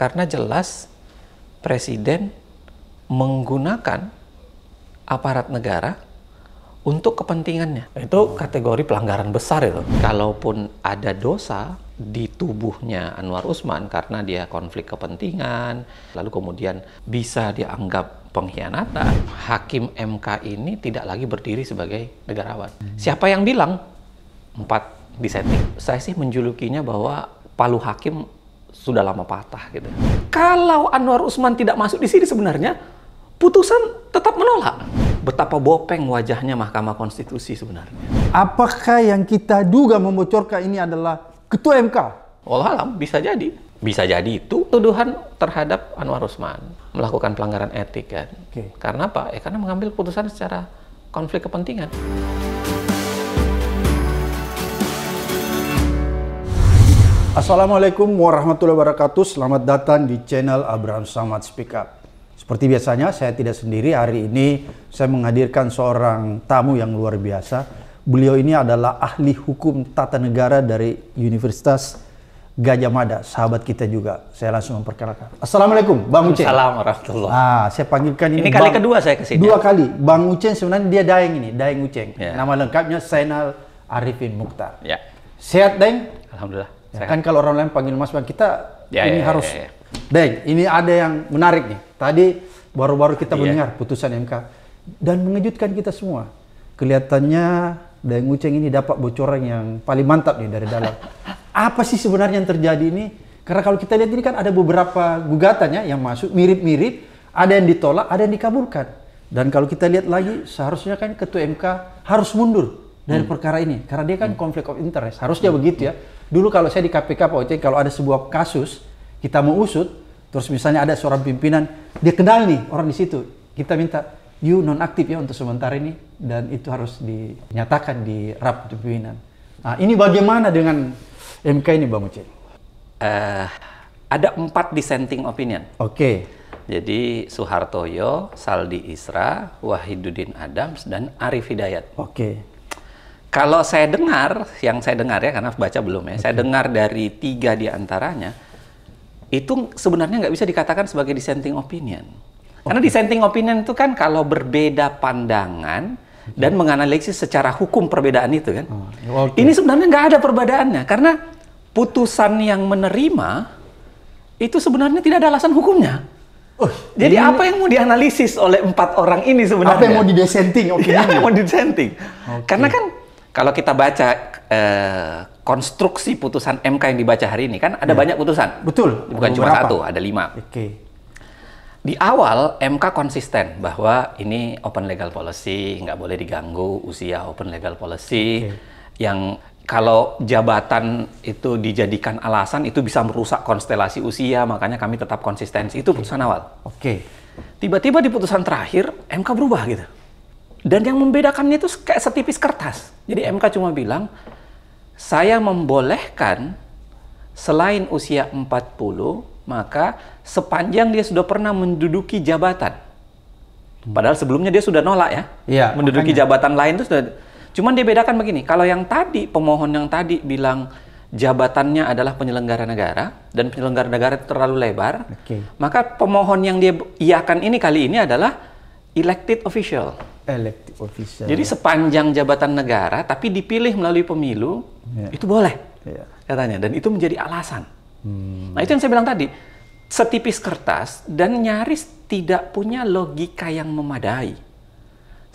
Karena jelas presiden menggunakan aparat negara untuk kepentingannya. Itu kategori pelanggaran besar itu. Kalaupun ada dosa di tubuhnya Anwar Usman karena dia konflik kepentingan, lalu kemudian bisa dianggap pengkhianatan, hakim MK ini tidak lagi berdiri sebagai negarawan. Siapa yang bilang? Empat disetting. Saya sih menjulukinya bahwa palu hakim sudah lama patah gitu. Kalau Anwar Usman tidak masuk di sini sebenarnya putusan tetap menolak. Betapa bopeng wajahnya Mahkamah Konstitusi sebenarnya. Apakah yang kita duga membocorkan ini adalah Ketua MK? Walau alam, bisa jadi. Bisa jadi itu tuduhan terhadap Anwar Usman melakukan pelanggaran etik kan. Okay. Karena apa? Ya karena mengambil putusan secara konflik kepentingan. Assalamualaikum warahmatullahi wabarakatuh. Selamat datang di channel Abraham Samad Speak Up. Seperti biasanya, saya tidak sendiri. Hari ini saya menghadirkan seorang tamu yang luar biasa. Beliau ini adalah ahli hukum tata negara dari Universitas Gajah Mada, sahabat kita juga. Saya langsung memperkenalkan. Assalamualaikum, Bang Uceng. Assalamualaikum warahmatullahi Ah, saya panggilkan ini. Ini kali Bang, kedua saya ke sini. Dua kali. Bang Uceng sebenarnya dia Daeng ini, Daeng Uceng. Yeah. Nama lengkapnya Sainal Arifin Mukhtar. Ya. Yeah. Sehat, Daeng? Alhamdulillah. Ya, kan kalau orang lain panggil Mas Bang, kita ya, ya ini ya, harus ya, ya. Deng, ini ada yang menarik nih. Tadi baru-baru kita ya. mendengar putusan MK dan mengejutkan kita semua. Kelihatannya Dayang Uceng ini dapat bocoran yang paling mantap nih dari dalam. Apa sih sebenarnya yang terjadi ini? Karena kalau kita lihat ini kan ada beberapa gugatannya yang masuk mirip-mirip, ada yang ditolak, ada yang dikabulkan. Dan kalau kita lihat lagi, seharusnya kan Ketua MK harus mundur dari hmm. perkara ini karena dia kan hmm. konflik of interest. Harusnya hmm. begitu ya. Hmm. Dulu kalau saya di KPK Pak Oce, kalau ada sebuah kasus, kita mau usut, terus misalnya ada seorang pimpinan, dia kenal nih orang di situ, kita minta, you nonaktif ya untuk sementara ini, dan itu harus dinyatakan di rap pimpinan. Nah, ini bagaimana dengan MK ini Bang Oce? Uh, ada empat dissenting opinion. Oke. Okay. Jadi Soehartoyo, Saldi Isra, Wahiduddin Adams, dan Arif Hidayat. Oke. Okay. Kalau saya dengar, yang saya dengar ya karena baca belum ya, okay. saya dengar dari tiga di antaranya itu sebenarnya nggak bisa dikatakan sebagai dissenting opinion. Okay. Karena dissenting opinion itu kan kalau berbeda pandangan dan menganalisis secara hukum perbedaan itu kan. Oh, ya, okay. Ini sebenarnya nggak ada perbedaannya karena putusan yang menerima itu sebenarnya tidak ada alasan hukumnya. Oh, Jadi ini, apa yang mau dianalisis oleh empat orang ini sebenarnya? Apa yang mau didesenting apa iya, yang mau didesenting? Okay. Karena kan kalau kita baca eh, konstruksi putusan MK yang dibaca hari ini kan ada ya. banyak putusan. Betul. Bukan cuma satu, ada lima. Oke. Okay. Di awal MK konsisten bahwa ini open legal policy, nggak boleh diganggu usia open legal policy okay. yang kalau jabatan itu dijadikan alasan itu bisa merusak konstelasi usia, makanya kami tetap konsistensi. Itu putusan awal. Oke. Okay. Tiba-tiba di putusan terakhir MK berubah gitu. Dan yang membedakannya itu kayak setipis kertas. Jadi MK cuma bilang, saya membolehkan selain usia 40, maka sepanjang dia sudah pernah menduduki jabatan. Padahal sebelumnya dia sudah nolak ya. Iya. Menduduki makanya. jabatan lain itu sudah. Cuman dia bedakan begini, kalau yang tadi pemohon yang tadi bilang jabatannya adalah penyelenggara negara dan penyelenggara negara itu terlalu lebar, okay. maka pemohon yang dia iakan ini kali ini adalah elected official elected official. Jadi sepanjang jabatan negara tapi dipilih melalui pemilu yeah. itu boleh yeah. katanya dan itu menjadi alasan. Hmm. Nah itu yang saya bilang tadi setipis kertas dan nyaris tidak punya logika yang memadai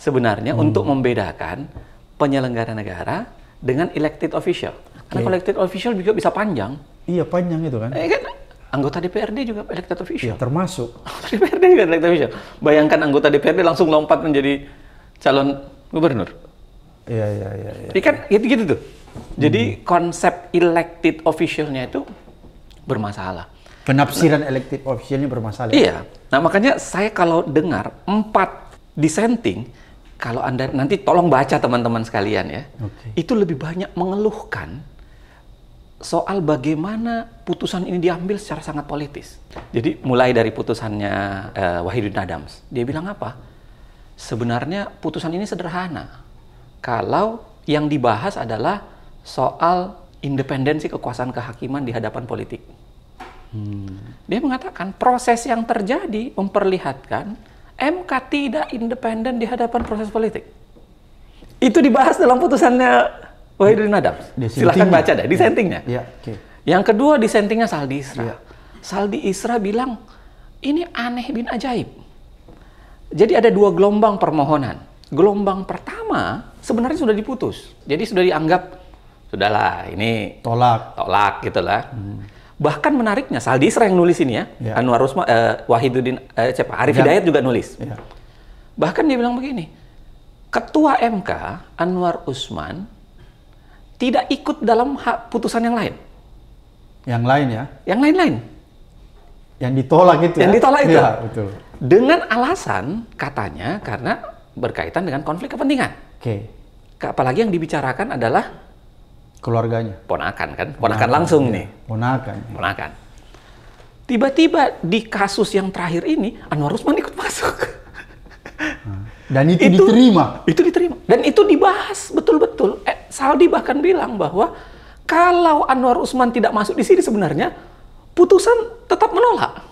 sebenarnya hmm. untuk membedakan penyelenggara negara dengan elected official. Okay. Karena elected official juga bisa panjang. Iya panjang itu kan. Eh, kan anggota DPRD juga elected official. Ya, termasuk. DPRD juga elected official. Bayangkan anggota DPRD langsung lompat menjadi calon gubernur. Iya iya iya. Ya. kan gitu-gitu tuh. Jadi hmm. konsep elected officialnya itu bermasalah. Penafsiran nah, elected officialnya bermasalah. Iya. Nah makanya saya kalau dengar empat dissenting, kalau anda nanti tolong baca teman-teman sekalian ya, okay. itu lebih banyak mengeluhkan soal bagaimana putusan ini diambil secara sangat politis. Jadi mulai dari putusannya uh, eh, Wahidin Adams, dia bilang apa? Sebenarnya putusan ini sederhana. Kalau yang dibahas adalah soal independensi kekuasaan kehakiman di hadapan politik. Hmm. Dia mengatakan proses yang terjadi memperlihatkan MK tidak independen di hadapan proses politik. Itu dibahas dalam putusannya Wahidin Adams. Silahkan baca deh, dissentingnya. Ya, ya okay. Yang kedua disentingnya Saldi Isra. Ya. Saldi Isra bilang, ini aneh bin ajaib jadi ada dua gelombang permohonan. Gelombang pertama sebenarnya sudah diputus. Jadi sudah dianggap sudahlah ini tolak. Tolak gitulah. Hmm. Bahkan menariknya Saldi Isra yang nulis ini ya. ya. Anwar Usma, eh, Wahiduddin eh, siapa? Arif ya. Hidayat juga nulis. Ya. Bahkan dia bilang begini. Ketua MK Anwar Usman tidak ikut dalam hak putusan yang lain. Yang lain ya? Yang lain-lain. Yang ditolak itu. Yang ya? ditolak itu. Ya, betul. Dengan alasan katanya karena berkaitan dengan konflik kepentingan. Oke. Okay. Apalagi yang dibicarakan adalah keluarganya. Ponakan kan? Ponakan, ponakan langsung ya. nih. Ponakan. Ponakan. Tiba-tiba di kasus yang terakhir ini Anwar Usman ikut masuk. Dan itu, itu diterima. Itu diterima. Dan itu dibahas betul-betul. Eh, Saudi bahkan bilang bahwa kalau Anwar Usman tidak masuk di sini sebenarnya putusan tetap menolak.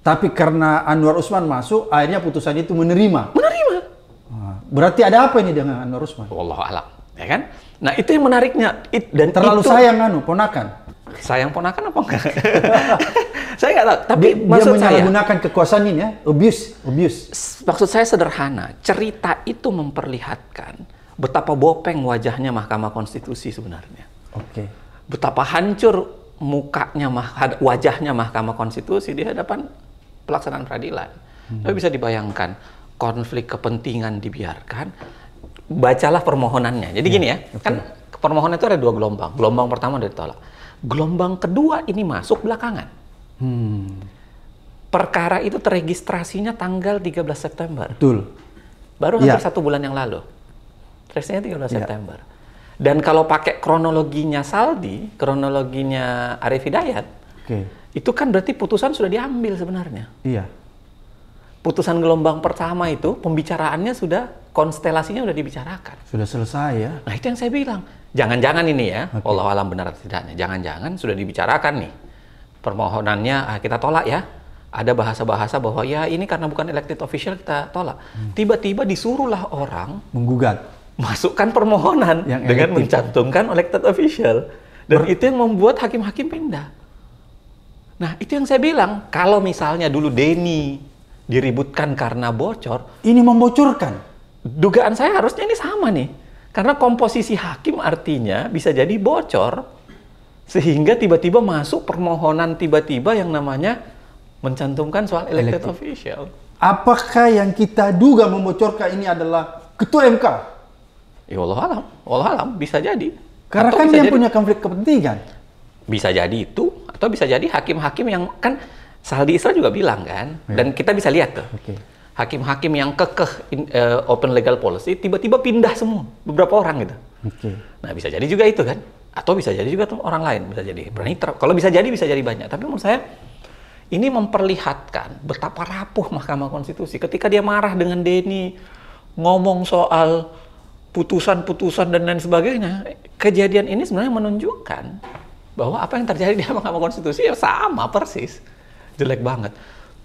Tapi karena Anwar Usman masuk, akhirnya putusan itu menerima. Menerima. Ah, berarti ada apa ini dengan Anwar Usman? Allah alam, ya kan? Nah itu yang menariknya. It, dan terlalu itu, sayang anu ponakan. Sayang ponakan apa enggak? saya nggak tahu. Tapi dia, maksud dia menyalahgunakan saya, kekuasaan ini ya, abuse, abuse. Maksud saya sederhana. Cerita itu memperlihatkan betapa bopeng wajahnya Mahkamah Konstitusi sebenarnya. Oke. Okay. Betapa hancur mukanya wajahnya Mahkamah Konstitusi di hadapan pelaksanaan peradilan. Hmm. Tapi bisa dibayangkan konflik kepentingan dibiarkan, bacalah permohonannya. Jadi ya, gini ya, betul. kan permohonan itu ada dua gelombang. Gelombang pertama dari ditolak. Gelombang kedua ini masuk belakangan. Hmm. Perkara itu terregistrasinya tanggal 13 September. Betul. Baru ya. satu bulan yang lalu. Registrasinya 13 ya. September. Dan kalau pakai kronologinya Saldi, kronologinya Arif Hidayat, okay itu kan berarti putusan sudah diambil sebenarnya. Iya. Putusan gelombang pertama itu pembicaraannya sudah konstelasinya sudah dibicarakan. Sudah selesai ya. Nah, itu yang saya bilang. Jangan-jangan ini ya, okay. Allah alam benar atau tidaknya. Jangan-jangan sudah dibicarakan nih. Permohonannya ah, kita tolak ya. Ada bahasa-bahasa bahwa ya ini karena bukan elected official kita tolak. Hmm. Tiba-tiba disuruhlah orang menggugat, masukkan permohonan yang dengan mencantumkan elected official. Dan Ber itu yang membuat hakim-hakim pindah. Nah, itu yang saya bilang. Kalau misalnya dulu Denny diributkan karena bocor, ini membocorkan. Dugaan saya harusnya ini sama nih. Karena komposisi hakim artinya bisa jadi bocor sehingga tiba-tiba masuk permohonan tiba-tiba yang namanya mencantumkan soal elected, elected official. Apakah yang kita duga membocorkan ini adalah ketua MK? Ya Allah alam, Allah alam bisa jadi. Karena Atau kan dia jadi. punya konflik kepentingan. Bisa jadi itu atau bisa jadi hakim-hakim yang kan Saldi Isra juga bilang kan, yeah. dan kita bisa lihat tuh. Okay. Hakim-hakim yang kekeh in, uh, open legal policy tiba-tiba pindah semua beberapa orang gitu. Okay. Nah bisa jadi juga itu kan, atau bisa jadi juga tuh orang lain bisa jadi berani. Kalau bisa jadi bisa jadi banyak. Tapi menurut saya ini memperlihatkan betapa rapuh Mahkamah Konstitusi ketika dia marah dengan Denny ngomong soal putusan-putusan dan lain sebagainya. Kejadian ini sebenarnya menunjukkan bahwa apa yang terjadi di Mahkamah Konstitusi ya sama persis. Jelek banget.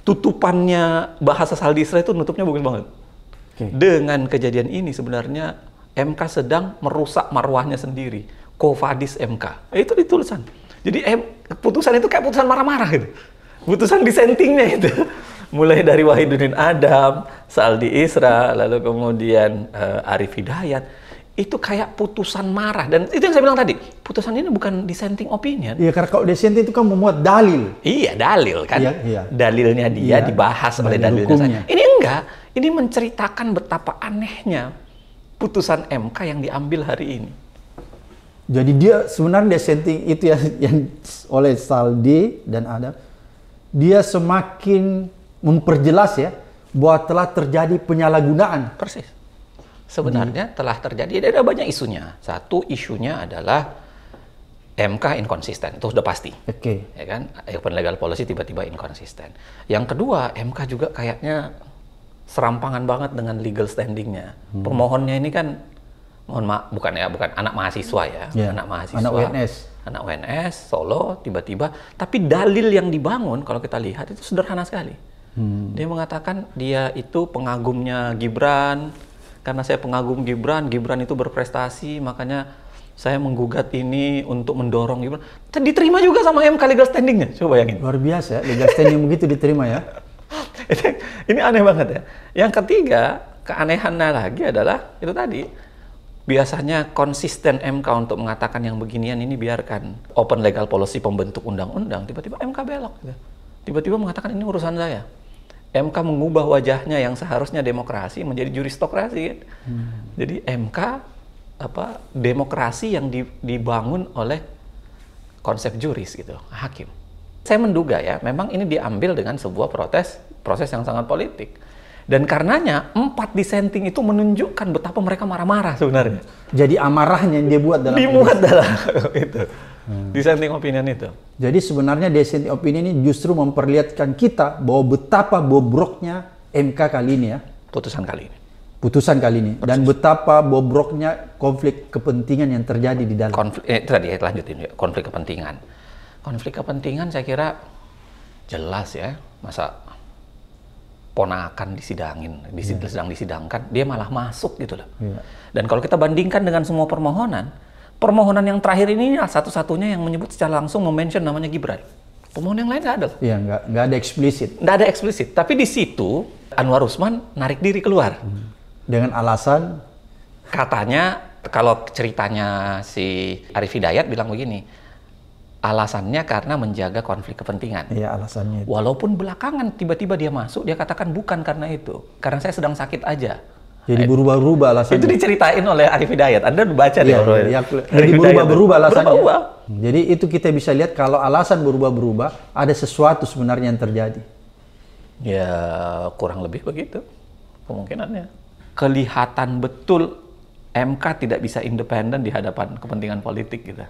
Tutupannya bahasa saldi Israel itu nutupnya bagus banget. Okay. Dengan kejadian ini sebenarnya MK sedang merusak marwahnya sendiri. Kofadis MK. Eh, itu ditulisan. Jadi eh, putusan itu kayak putusan marah-marah gitu. Putusan disentingnya itu. Mulai dari Wahidudin Adam, Saldi Isra, lalu kemudian uh, Arif Hidayat itu kayak putusan marah dan itu yang saya bilang tadi putusan ini bukan dissenting opinion iya karena kalau dissenting itu kan memuat dalil iya dalil kan iya, iya. dalilnya dia iya, dibahas dalil oleh dalilnya ini enggak ini menceritakan betapa anehnya putusan MK yang diambil hari ini jadi dia sebenarnya dissenting itu yang, yang oleh Saldi dan ada dia semakin memperjelas ya bahwa telah terjadi penyalahgunaan persis sebenarnya hmm. telah terjadi ada banyak isunya. Satu isunya adalah MK inkonsisten, itu sudah pasti. Oke. Okay. Ya kan? Open legal policy tiba-tiba inkonsisten. Yang kedua, MK juga kayaknya serampangan banget dengan legal standingnya. Hmm. Pemohonnya ini kan mohon maaf bukan ya bukan anak mahasiswa ya yeah. anak mahasiswa anak UNS anak UNS Solo tiba-tiba tapi dalil yang dibangun kalau kita lihat itu sederhana sekali hmm. dia mengatakan dia itu pengagumnya Gibran karena saya pengagum Gibran, Gibran itu berprestasi, makanya saya menggugat ini untuk mendorong Gibran. Dan diterima juga sama MK legal standingnya, coba bayangin. Luar biasa, ya, legal standing begitu diterima ya. ini aneh banget ya. Yang ketiga, keanehannya lagi adalah itu tadi biasanya konsisten MK untuk mengatakan yang beginian ini biarkan open legal policy pembentuk undang-undang tiba-tiba MK belok gitu. tiba-tiba mengatakan ini urusan saya MK mengubah wajahnya yang seharusnya demokrasi menjadi juristokrasi kan. Hmm. Jadi MK apa demokrasi yang dibangun oleh konsep juris gitu, hakim. Saya menduga ya, memang ini diambil dengan sebuah protes, proses yang sangat politik. Dan karenanya empat dissenting itu menunjukkan betapa mereka marah-marah sebenarnya. Jadi amarahnya yang dia buat dalam dibuat dalam itu. Hmm. Dissenting opinion itu. Jadi sebenarnya dissenting opinion ini justru memperlihatkan kita bahwa betapa bobroknya MK kali ini ya. Putusan kali ini. Putusan kali ini Persis. dan betapa bobroknya konflik kepentingan yang terjadi di dalam. Konflik eh, tadi ya, lanjutin ya konflik kepentingan. Konflik kepentingan saya kira jelas ya masa ponakan disidangin, disid, yeah. sedang disidangkan, dia malah masuk gitu loh. Yeah. Dan kalau kita bandingkan dengan semua permohonan, permohonan yang terakhir ini satu-satunya yang menyebut secara langsung mention namanya Gibran. Pemohon yang lain nggak ada. Iya, nggak ada eksplisit. Nggak ada eksplisit. Tapi di situ Anwar Usman narik diri keluar hmm. dengan alasan katanya kalau ceritanya si Arif Hidayat bilang begini, alasannya karena menjaga konflik kepentingan. Iya, alasannya. Itu. Walaupun belakangan tiba-tiba dia masuk, dia katakan bukan karena itu. Karena saya sedang sakit aja. Jadi berubah-berubah alasannya. Itu diceritain oleh Arif Hidayat. Anda baca ya, deh. Ya, jadi berubah-berubah alasannya. Berubah. Jadi itu kita bisa lihat kalau alasan berubah-berubah, ada sesuatu sebenarnya yang terjadi. Ya, kurang lebih begitu kemungkinannya. Kelihatan betul MK tidak bisa independen di hadapan kepentingan politik gitu.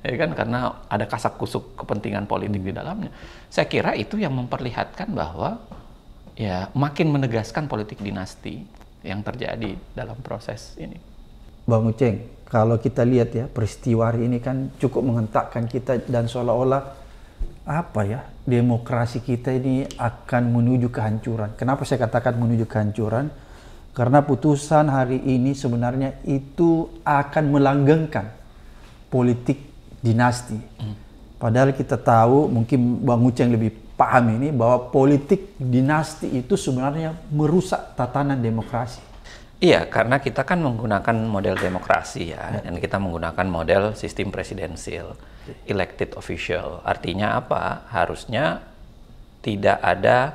Ya kan karena ada kasak kusuk kepentingan politik di dalamnya. Saya kira itu yang memperlihatkan bahwa ya makin menegaskan politik dinasti yang terjadi dalam proses ini. Bang Uceng, kalau kita lihat ya peristiwa hari ini kan cukup menghentakkan kita dan seolah-olah apa ya demokrasi kita ini akan menuju kehancuran. Kenapa saya katakan menuju kehancuran? Karena putusan hari ini sebenarnya itu akan melanggengkan politik dinasti. Hmm. Padahal kita tahu, mungkin Bang Uceng lebih paham ini bahwa politik dinasti itu sebenarnya merusak tatanan demokrasi. Iya, karena kita kan menggunakan model demokrasi ya, ya. dan kita menggunakan model sistem presidensil, elected official. Artinya apa? Harusnya tidak ada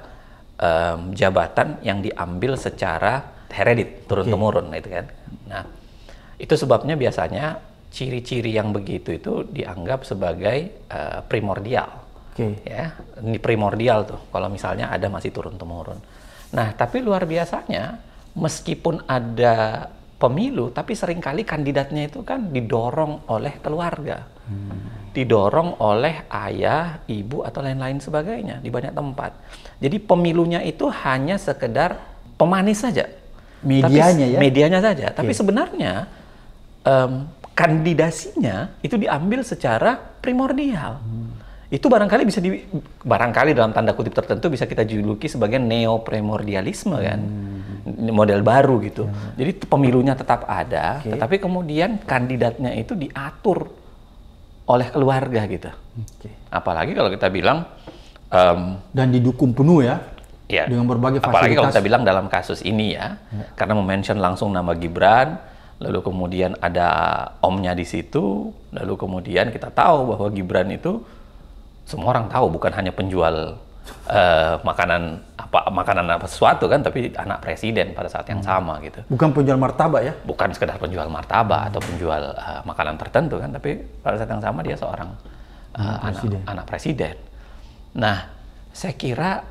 um, jabatan yang diambil secara heredit turun temurun okay. gitu kan. Nah, itu sebabnya biasanya ciri-ciri yang begitu itu dianggap sebagai uh, primordial Oke. Okay. Ya, ini primordial tuh kalau misalnya ada masih turun temurun. Nah, tapi luar biasanya meskipun ada pemilu, tapi seringkali kandidatnya itu kan didorong oleh keluarga. Hmm. Didorong oleh ayah, ibu atau lain-lain sebagainya di banyak tempat. Jadi pemilunya itu hanya sekedar pemanis saja. Medianya tapi, ya. Medianya saja. Okay. Tapi sebenarnya um, kandidasinya itu diambil secara primordial. Hmm itu barangkali bisa di barangkali dalam tanda kutip tertentu bisa kita juluki sebagai neo neopremordialisme kan hmm. model baru gitu hmm. jadi pemilunya tetap ada okay. tetapi kemudian kandidatnya itu diatur oleh keluarga gitu okay. apalagi kalau kita bilang um, dan didukung penuh ya ya dengan berbagai fasilitas apalagi kalau kita bilang dalam kasus ini ya, ya. karena mention langsung nama Gibran lalu kemudian ada omnya di situ lalu kemudian kita tahu bahwa Gibran itu semua orang tahu bukan hanya penjual uh, makanan apa makanan apa sesuatu kan tapi anak presiden pada saat yang hmm. sama gitu bukan penjual martabak ya bukan sekedar penjual martabak atau penjual uh, makanan tertentu kan tapi pada saat yang sama dia seorang uh, anak, presiden. anak presiden nah saya kira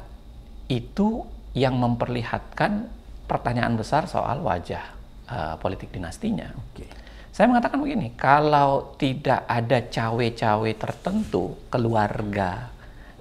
itu yang memperlihatkan pertanyaan besar soal wajah uh, politik dinastinya okay. Saya mengatakan begini, kalau tidak ada cawe-cawe tertentu, keluarga,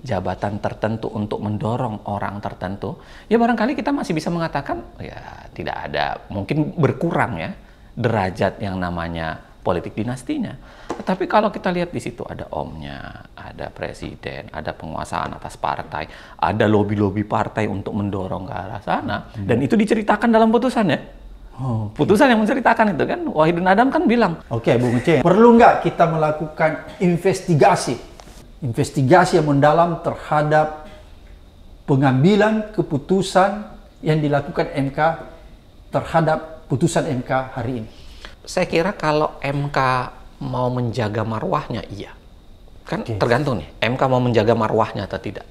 jabatan tertentu untuk mendorong orang tertentu, ya barangkali kita masih bisa mengatakan, ya tidak ada, mungkin berkurang ya, derajat yang namanya politik dinastinya. Tetapi kalau kita lihat di situ ada omnya, ada presiden, ada penguasaan atas partai, ada lobi-lobi partai untuk mendorong ke arah sana, hmm. dan itu diceritakan dalam putusan ya. Oh, okay. Putusan yang menceritakan itu kan, Wahidun Adam kan bilang. Oke, okay, Bung Ceng. Perlu nggak kita melakukan investigasi, investigasi yang mendalam terhadap pengambilan keputusan yang dilakukan MK terhadap putusan MK hari ini? Saya kira kalau MK mau menjaga marwahnya, iya. Kan okay. tergantung nih, MK mau menjaga marwahnya atau tidak.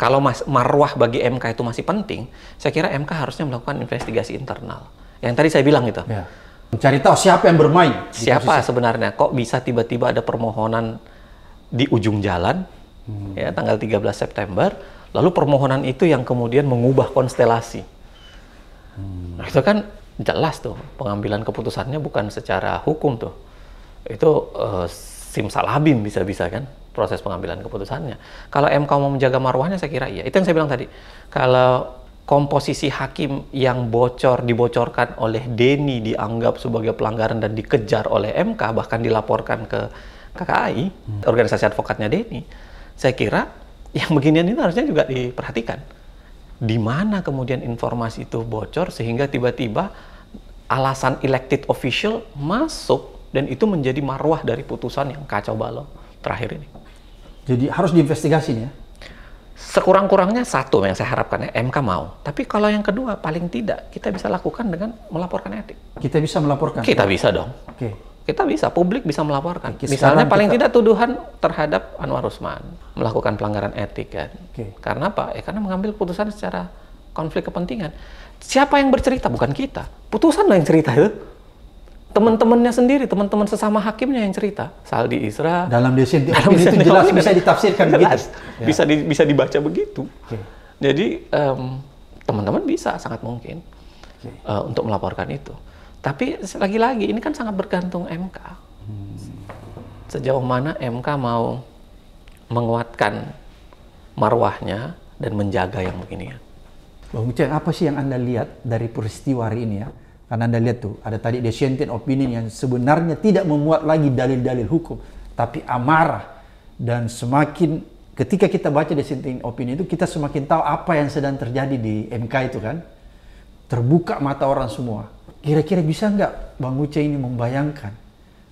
Kalau mas, marwah bagi MK itu masih penting, saya kira MK harusnya melakukan investigasi internal yang tadi saya bilang itu. Ya. Mencari tahu siapa yang bermain. Siapa sebenarnya? Kok bisa tiba-tiba ada permohonan di ujung jalan, hmm. ya tanggal 13 September, lalu permohonan itu yang kemudian mengubah konstelasi. Hmm. Nah itu kan jelas tuh pengambilan keputusannya bukan secara hukum tuh. Itu uh, eh, simsalabim bisa-bisa kan proses pengambilan keputusannya. Kalau MK mau menjaga marwahnya saya kira iya. Itu yang saya bilang tadi. Kalau komposisi hakim yang bocor dibocorkan oleh Deni dianggap sebagai pelanggaran dan dikejar oleh MK bahkan dilaporkan ke KKI hmm. organisasi advokatnya Deni saya kira yang beginian itu harusnya juga diperhatikan di mana kemudian informasi itu bocor sehingga tiba-tiba alasan elected official masuk dan itu menjadi marwah dari putusan yang kacau balau terakhir ini jadi harus diinvestigasi ya Sekurang-kurangnya satu yang saya harapkan ya, MK mau. Tapi kalau yang kedua paling tidak kita bisa lakukan dengan melaporkan etik. Kita bisa melaporkan. Kita bisa dong. Oke. Okay. Kita bisa, publik bisa melaporkan. Oke, Misalnya paling kita... tidak tuduhan terhadap Anwar Usman melakukan pelanggaran etik kan. Oke. Karena apa? Ya karena mengambil keputusan secara konflik kepentingan. Siapa yang bercerita? Bukan kita. Putusan yang cerita itu teman-temannya sendiri, teman-teman sesama hakimnya yang cerita. Saldi Isra dalam desain, dalam itu jelas bisa ditafsirkan jelas, begitu. Ya. Bisa di, bisa dibaca begitu. Okay. Jadi teman teman-teman bisa sangat mungkin okay. uh, eh, untuk melaporkan itu. Tapi lagi-lagi ini kan sangat bergantung MK. Hmm. Sejauh mana MK mau menguatkan marwahnya dan menjaga yang ya? Bang Uceng, apa sih yang Anda lihat dari peristiwa hari ini ya? Karena Anda lihat tuh, ada tadi dissenting opinion yang sebenarnya tidak memuat lagi dalil-dalil hukum, tapi amarah. Dan semakin ketika kita baca dissenting opinion itu, kita semakin tahu apa yang sedang terjadi di MK itu kan. Terbuka mata orang semua. Kira-kira bisa nggak Bang Uce ini membayangkan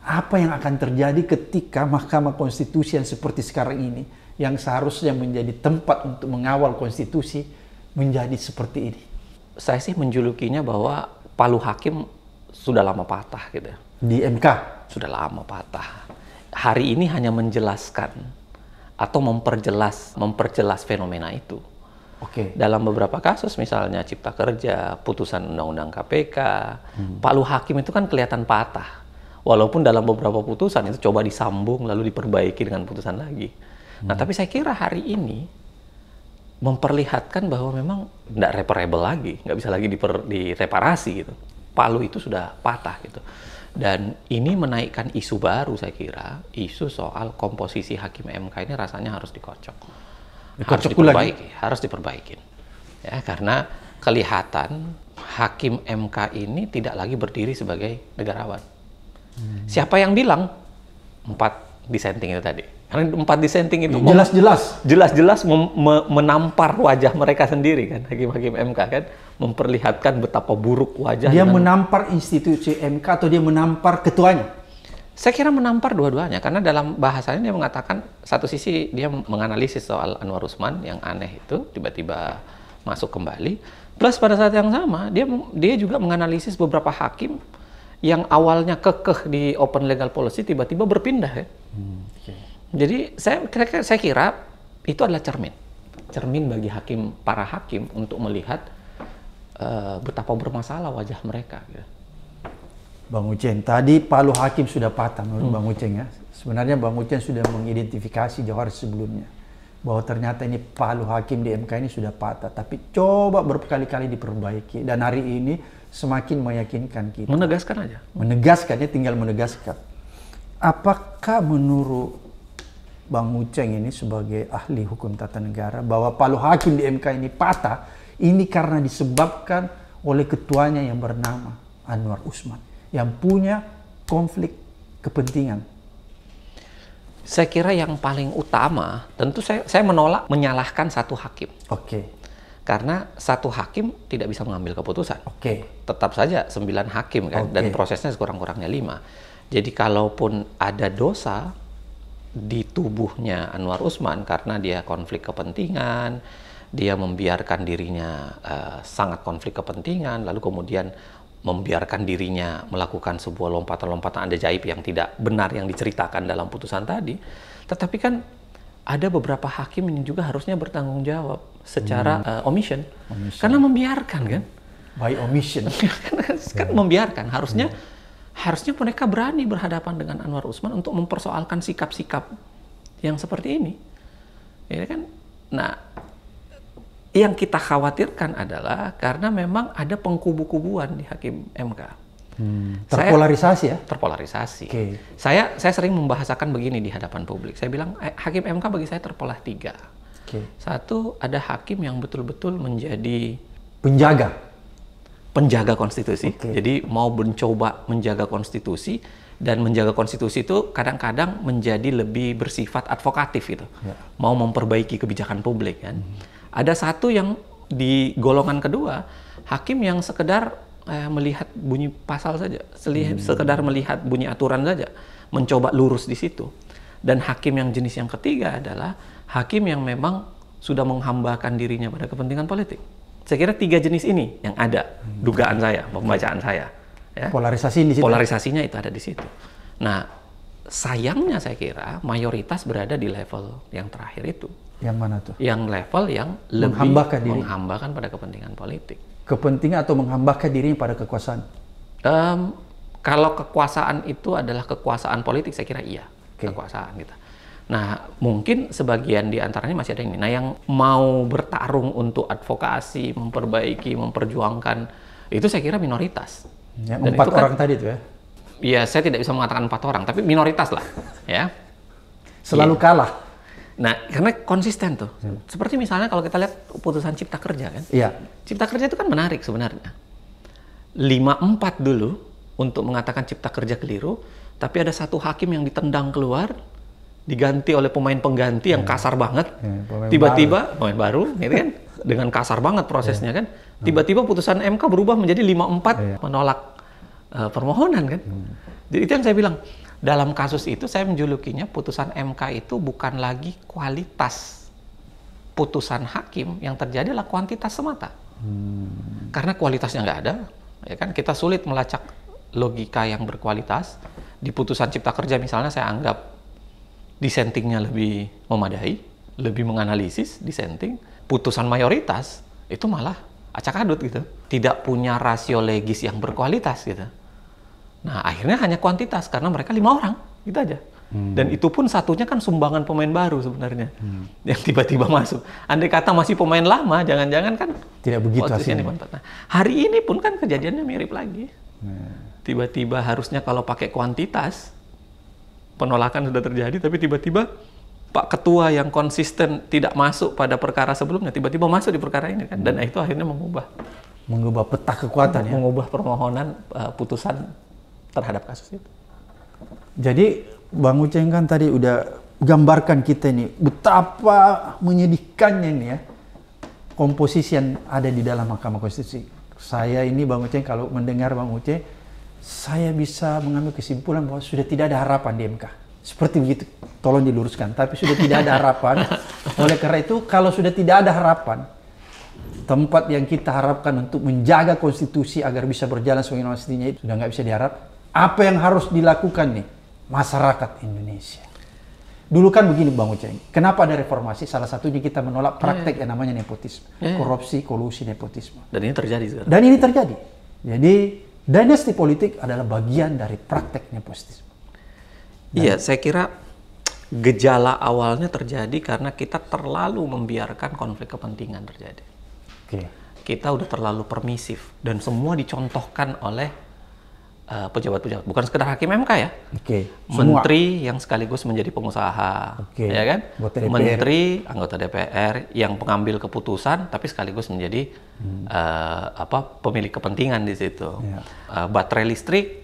apa yang akan terjadi ketika Mahkamah Konstitusi yang seperti sekarang ini, yang seharusnya menjadi tempat untuk mengawal konstitusi, menjadi seperti ini? Saya sih menjulukinya bahwa palu hakim sudah lama patah gitu. Ya. Di MK sudah lama patah. Hari ini hanya menjelaskan atau memperjelas memperjelas fenomena itu. Oke. Okay. Dalam beberapa kasus misalnya cipta kerja, putusan undang-undang KPK, hmm. palu hakim itu kan kelihatan patah. Walaupun dalam beberapa putusan itu coba disambung lalu diperbaiki dengan putusan lagi. Nah, hmm. Nah, tapi saya kira hari ini memperlihatkan bahwa memang tidak reparable lagi, nggak bisa lagi diper, direparasi gitu. Palu itu sudah patah gitu. Dan ini menaikkan isu baru saya kira, isu soal komposisi hakim MK ini rasanya harus dikocok. harus diperbaiki, lagi. harus diperbaikin. Ya, karena kelihatan hakim MK ini tidak lagi berdiri sebagai negarawan. Hmm. Siapa yang bilang empat dissenting itu tadi? Karena empat dissenting itu jelas-jelas jelas-jelas menampar wajah mereka sendiri kan hakim-hakim MK kan memperlihatkan betapa buruk wajah dia dengan... menampar institusi MK atau dia menampar ketuanya saya kira menampar dua-duanya karena dalam bahasanya dia mengatakan satu sisi dia menganalisis soal Anwar Usman yang aneh itu tiba-tiba masuk kembali plus pada saat yang sama dia dia juga menganalisis beberapa hakim yang awalnya kekeh di open legal policy tiba-tiba berpindah ya. Hmm, okay. Jadi saya kira, saya kira itu adalah cermin, cermin bagi hakim para hakim untuk melihat uh, betapa bermasalah wajah mereka. Gitu. Bang Uceng, tadi palu hakim sudah patah menurut hmm. Bang Uceng ya. Sebenarnya Bang Uceng sudah mengidentifikasi Johar sebelumnya bahwa ternyata ini palu hakim di MK ini sudah patah, tapi coba berkali-kali diperbaiki dan hari ini semakin meyakinkan kita. Menegaskan aja. Menegaskannya tinggal menegaskan. Apakah menurut Bang Uceng ini sebagai ahli hukum tata negara bahwa palu hakim di MK ini patah ini karena disebabkan oleh ketuanya yang bernama Anwar Usman yang punya konflik kepentingan. Saya kira yang paling utama tentu saya saya menolak menyalahkan satu hakim. Oke. Okay. Karena satu hakim tidak bisa mengambil keputusan. Oke. Okay. Tetap saja sembilan hakim kan okay. dan prosesnya sekurang-kurangnya lima. Jadi kalaupun ada dosa di tubuhnya Anwar Usman karena dia konflik kepentingan, dia membiarkan dirinya uh, sangat konflik kepentingan, lalu kemudian membiarkan dirinya melakukan sebuah lompatan-lompatan ajaib yang tidak benar yang diceritakan dalam putusan tadi. Tetapi kan ada beberapa hakim yang juga harusnya bertanggung jawab secara hmm. uh, omission. omission. Karena membiarkan kan? By omission. kan, kan yeah. membiarkan. Harusnya yeah hmm harusnya mereka berani berhadapan dengan Anwar Usman untuk mempersoalkan sikap-sikap yang seperti ini. Ya kan? Nah, yang kita khawatirkan adalah karena memang ada pengkubu-kubuan di hakim MK. Hmm, terpolarisasi saya, ya? Terpolarisasi. Okay. Saya saya sering membahasakan begini di hadapan publik. Saya bilang eh, hakim MK bagi saya terpolah tiga. Okay. Satu ada hakim yang betul-betul menjadi penjaga penjaga konstitusi. Okay. Jadi mau mencoba menjaga konstitusi dan menjaga konstitusi itu kadang-kadang menjadi lebih bersifat advokatif gitu. Yeah. Mau memperbaiki kebijakan publik kan. Hmm. Ada satu yang di golongan kedua, hakim yang sekedar eh, melihat bunyi pasal saja, hmm. sekedar melihat bunyi aturan saja, mencoba lurus di situ. Dan hakim yang jenis yang ketiga adalah hakim yang memang sudah menghambakan dirinya pada kepentingan politik. Saya kira tiga jenis ini yang ada dugaan saya, pembacaan saya. Ya. Polarisasi di situ. Ya? Polarisasinya itu ada di situ. Nah, sayangnya saya kira mayoritas berada di level yang terakhir itu. Yang mana tuh? Yang level yang lebih menghambakan, diri. menghambakan pada kepentingan politik. Kepentingan atau menghambakan diri pada kekuasaan? Um, kalau kekuasaan itu adalah kekuasaan politik, saya kira iya. Okay. Kekuasaan kita. Gitu. Nah, mungkin sebagian di antaranya masih ada ini. Nah, yang mau bertarung untuk advokasi, memperbaiki, memperjuangkan, itu saya kira minoritas. Ya, Dan empat itu kan orang kan, tadi itu ya? Iya, saya tidak bisa mengatakan empat orang, tapi minoritas lah. ya. Selalu ya. kalah. Nah, karena konsisten tuh. Hmm. Seperti misalnya kalau kita lihat putusan Cipta Kerja kan. ya Cipta Kerja itu kan menarik sebenarnya. lima empat dulu untuk mengatakan Cipta Kerja keliru, tapi ada satu hakim yang ditendang keluar, diganti oleh pemain pengganti yang hmm. kasar banget. Ya, Tiba-tiba pemain baru, gitu kan? Dengan kasar banget prosesnya ya. kan. Hmm. Tiba-tiba putusan MK berubah menjadi empat ya. menolak uh, permohonan kan. Hmm. Jadi itu yang saya bilang, dalam kasus itu saya menjulukinya putusan MK itu bukan lagi kualitas putusan hakim, yang terjadi adalah kuantitas semata. Hmm. Karena kualitasnya nggak ada, ya kan kita sulit melacak logika yang berkualitas. Di putusan Cipta Kerja misalnya saya anggap dissentingnya lebih memadai, lebih menganalisis dissenting, putusan mayoritas itu malah acak adut gitu. Tidak punya rasio legis yang berkualitas gitu. Nah akhirnya hanya kuantitas karena mereka lima orang gitu aja. Hmm. Dan itu pun satunya kan sumbangan pemain baru sebenarnya hmm. yang tiba-tiba masuk. Andai kata masih pemain lama, jangan-jangan kan tidak begitu hasilnya. Nah, hari ini pun kan kejadiannya mirip lagi. Nah. Tiba-tiba harusnya kalau pakai kuantitas penolakan sudah terjadi tapi tiba-tiba Pak Ketua yang konsisten tidak masuk pada perkara sebelumnya tiba-tiba masuk di perkara ini kan dan itu akhirnya mengubah mengubah peta kekuatan ya mengubah permohonan uh, putusan terhadap kasus itu. Jadi Bang Uceng kan tadi udah gambarkan kita ini betapa menyedihkannya ini ya komposisi yang ada di dalam Mahkamah Konstitusi. Saya ini Bang Uceng kalau mendengar Bang Uceng saya bisa mengambil kesimpulan bahwa sudah tidak ada harapan di MK. Seperti begitu, tolong diluruskan. Tapi sudah tidak ada harapan. Oleh karena itu, kalau sudah tidak ada harapan, tempat yang kita harapkan untuk menjaga konstitusi agar bisa berjalan sebagai mestinya itu sudah nggak bisa diharap. Apa yang harus dilakukan nih masyarakat Indonesia? Dulu kan begini Bang Uceng, kenapa ada reformasi? Salah satunya kita menolak praktek hmm. yang namanya nepotisme, hmm. korupsi, kolusi, nepotisme. Dan ini terjadi sekarang. Dan ini terjadi. Jadi Dinasti politik adalah bagian dari prakteknya nepotisme. Iya, saya kira gejala awalnya terjadi karena kita terlalu membiarkan konflik kepentingan terjadi. Okay. Kita udah terlalu permisif dan semua dicontohkan oleh Eh, pejabat-pejabat, uh, bukan sekedar hakim MK ya, okay. menteri yang sekaligus menjadi pengusaha, okay. ya kan, menteri anggota DPR yang pengambil keputusan tapi sekaligus menjadi hmm. uh, apa pemilik kepentingan di situ, yeah. Ya. uh, baterai listrik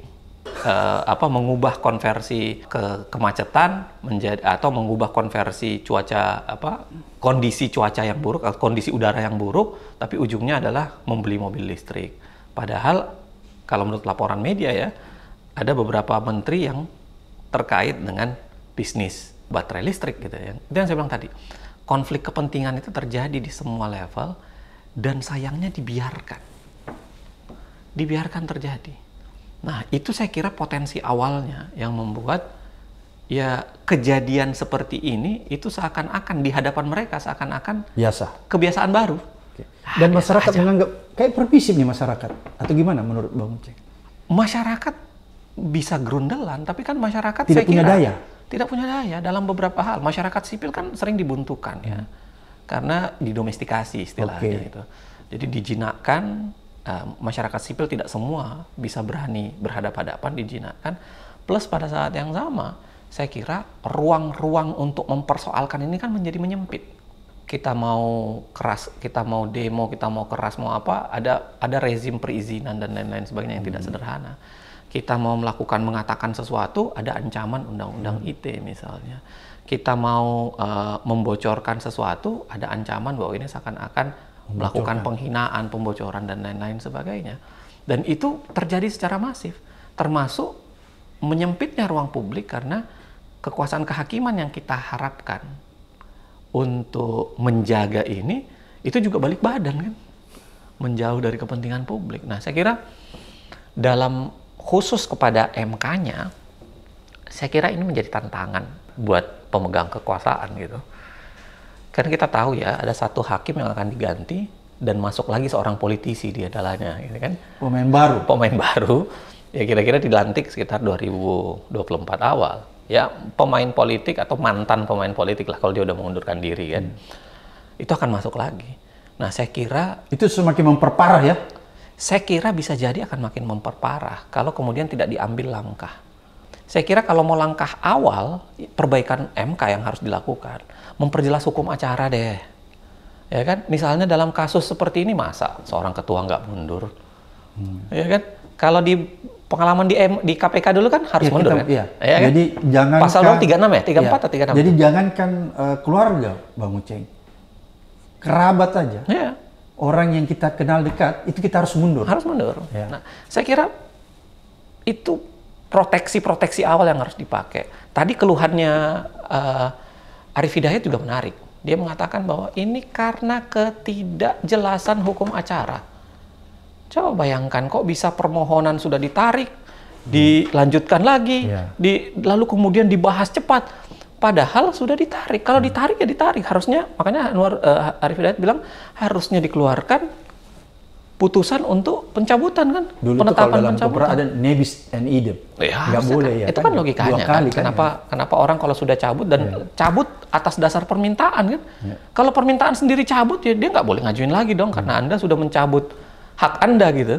uh, apa mengubah konversi ke kemacetan menjadi atau mengubah konversi cuaca apa kondisi cuaca yang buruk atau kondisi udara yang buruk, tapi ujungnya adalah membeli mobil listrik, padahal kalau menurut laporan media ya, ada beberapa menteri yang terkait dengan bisnis baterai listrik gitu ya. Itu yang saya bilang tadi. Konflik kepentingan itu terjadi di semua level dan sayangnya dibiarkan. Dibiarkan terjadi. Nah, itu saya kira potensi awalnya yang membuat ya kejadian seperti ini itu seakan-akan di hadapan mereka seakan-akan biasa kebiasaan baru Okay. Dan ah, masyarakat aja. menganggap kayak permisif nih masyarakat atau gimana menurut Bang Uceng? Masyarakat bisa gerundelan tapi kan masyarakat tidak saya punya kira, daya. Tidak punya daya dalam beberapa hal. Masyarakat sipil kan sering dibuntukan ya. Karena didomestikasi istilahnya okay. itu. Jadi dijinakkan uh, masyarakat sipil tidak semua bisa berani berhadapan-hadapan dijinakkan. Plus pada saat yang sama, saya kira ruang-ruang untuk mempersoalkan ini kan menjadi menyempit kita mau keras, kita mau demo, kita mau keras, mau apa, ada ada rezim perizinan dan lain-lain sebagainya yang hmm. tidak sederhana. Kita mau melakukan mengatakan sesuatu, ada ancaman undang-undang hmm. ITE misalnya. Kita mau uh, membocorkan sesuatu, ada ancaman bahwa ini seakan-akan melakukan penghinaan, pembocoran dan lain-lain sebagainya. Dan itu terjadi secara masif, termasuk menyempitnya ruang publik karena kekuasaan kehakiman yang kita harapkan untuk menjaga ini itu juga balik badan kan menjauh dari kepentingan publik. Nah, saya kira dalam khusus kepada MK-nya saya kira ini menjadi tantangan buat pemegang kekuasaan gitu. Karena kita tahu ya ada satu hakim yang akan diganti dan masuk lagi seorang politisi di dalamnya ini gitu kan. Pemain baru. Pemain baru. Ya kira-kira dilantik sekitar 2024 awal ya pemain politik atau mantan pemain politik lah kalau dia udah mengundurkan diri kan hmm. itu akan masuk lagi nah saya kira itu semakin memperparah ya saya kira bisa jadi akan makin memperparah kalau kemudian tidak diambil langkah saya kira kalau mau langkah awal perbaikan MK yang harus dilakukan memperjelas hukum acara deh ya kan misalnya dalam kasus seperti ini masa seorang ketua nggak mundur hmm. ya kan kalau di pengalaman di M, di KPK dulu kan harus ya, mundur kita, kan? Iya. Ya, kan? Jadi jangan Pasal 36 ya? 34 iya. atau 36? Jadi jangankan uh, keluarga Bang Uceng. Kerabat aja. Iya. Orang yang kita kenal dekat itu kita harus mundur. Harus mundur. Ya. Nah, saya kira itu proteksi-proteksi awal yang harus dipakai. Tadi keluhannya uh, Arif Hidayat juga menarik. Dia mengatakan bahwa ini karena ketidakjelasan hukum acara Coba bayangkan kok bisa permohonan sudah ditarik, hmm. dilanjutkan lagi, yeah. di, lalu kemudian dibahas cepat. Padahal sudah ditarik. Kalau hmm. ditarik ya ditarik. Harusnya makanya Anwar uh, Arif Hidayat bilang harusnya dikeluarkan putusan untuk pencabutan kan Dulu penetapan dalam pencabutan ada nebis and idem ya, nggak boleh kan. ya itu kan, kan logikanya kan. Kali, kan kenapa ya. kenapa orang kalau sudah cabut dan ya. cabut atas dasar permintaan kan ya. kalau permintaan sendiri cabut ya dia nggak boleh ngajuin lagi dong hmm. karena anda sudah mencabut hak Anda gitu.